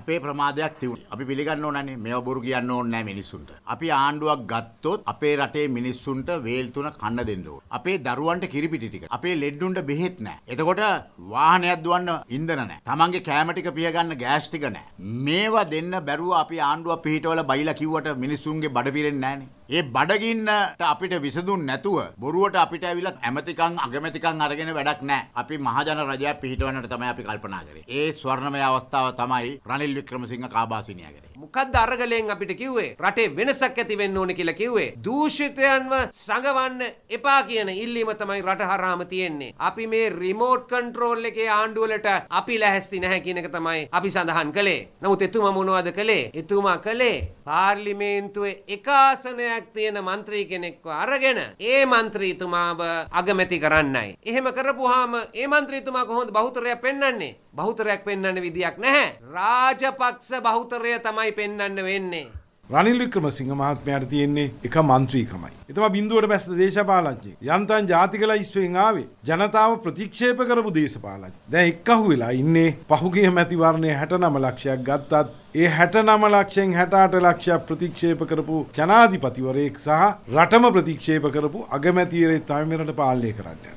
අපේ ප්‍රමාදයක් තිවුණ අපි පිළිගන්න ඕනනේ මේව බොරු කියන්න ඕනේ නැහැ මිනිස්සුන්ට. අපි ආණ්ඩුවක් ගත්තොත් අපේ රටේ මිනිස්සුන්ට වේල් තුන කන්න දෙන්න ඕන. අපේ දරුවන්ට කිරිපිටි ටික. අපේ ලෙඩ්ඩුන්ට බෙහෙත් නැහැ. එතකොට වාහනයක් දුවන්න ඉන්ධන නැහැ. Tamange කෑම ටික පිය ගන්න ගෑස් ටික නැහැ. මේවා දෙන්න බැරුව අපි ආණ්ඩුව පිහිටවල බයිලා කිව්වට මිනිස්සුන්ගේ බඩ පිරෙන්නේ නැහනේ. ඒ බඩගින්නට අපිට විසඳුන් නැතුව බොරුවට අපිට ඇවිල්ලා ඇමතිකම් අගමැතිකම් අරගෙන වැඩක් නැහැ. අපි මහජන රජය පිහිටවන්නට තමයි අපි කල්පනා කරේ. ඒ ස්වර්ණමය අවස්ථාව තමයි රනිල් වික්‍රමසිංහ කාබාසිනියා කරේ. මොකද්ද අරගලයෙන් අපිට කිව්වේ? රටේ වෙනසක් ඇති වෙන්න ඕනේ කියලා කිව්වේ. දූෂිතයන්ව සංගවන්න එපා කියන ඉල්ලීම තමයි රට හරහාම තියෙන්නේ. අපි මේ රිමෝට් කන්ට්‍රෝල් එකේ ආණ්ඩුව වලට අපි ලැහැස්ති නැහැ කියන එක තමයි අපි සඳහන් කළේ. නමුත් එතුමා මොනවද කළේ? එතුමා කළේ පාර්ලිමේන්තුවේ එක ආසනයක් ශක්තියක් තියෙන മന്ത്രി කෙනෙක්ව අරගෙන ඒ മന്ത്രിතුමාව අගමැති කරන්නයි. එහෙම කරපුවාම ඒ മന്ത്രിතුමා කොහොමද බහුතරයක් පෙන්වන්නේ? බහුතරයක් පෙන්වන්න විදියක් නැහැ. රාජපක්ෂ බහුතරය තමයි පෙන්වන්න වෙන්නේ. රනිල් වික්‍රමසිංහ මහත්මයාට තියෙන්නේ එක മന്ത്രിකමයි. එතම බිඳුවට බැස්ස දේශපාලනඥයෙක්. යන්තම් ජාතිකල ඉස්සුවෙන් ආවේ ජනතාව ප්‍රතික්ෂේප කරපු දේශපාලනඥ. දැන් එක්කහු වෙලා ඉන්නේ පහුගිය මැතිවරණයේ 69 ලක්ෂයක් ගත්තත් ඒ 69 ලක්ෂයෙන් 68 ලක්ෂයක් ප්‍රතික්ෂේප කරපු ජනාධිපතිවරයෙක් සහ රටම ප්‍රතික්ෂේප කරපු අගමැතිවරයෙක් තමයි මෙරට පාලනය කරන්නේ.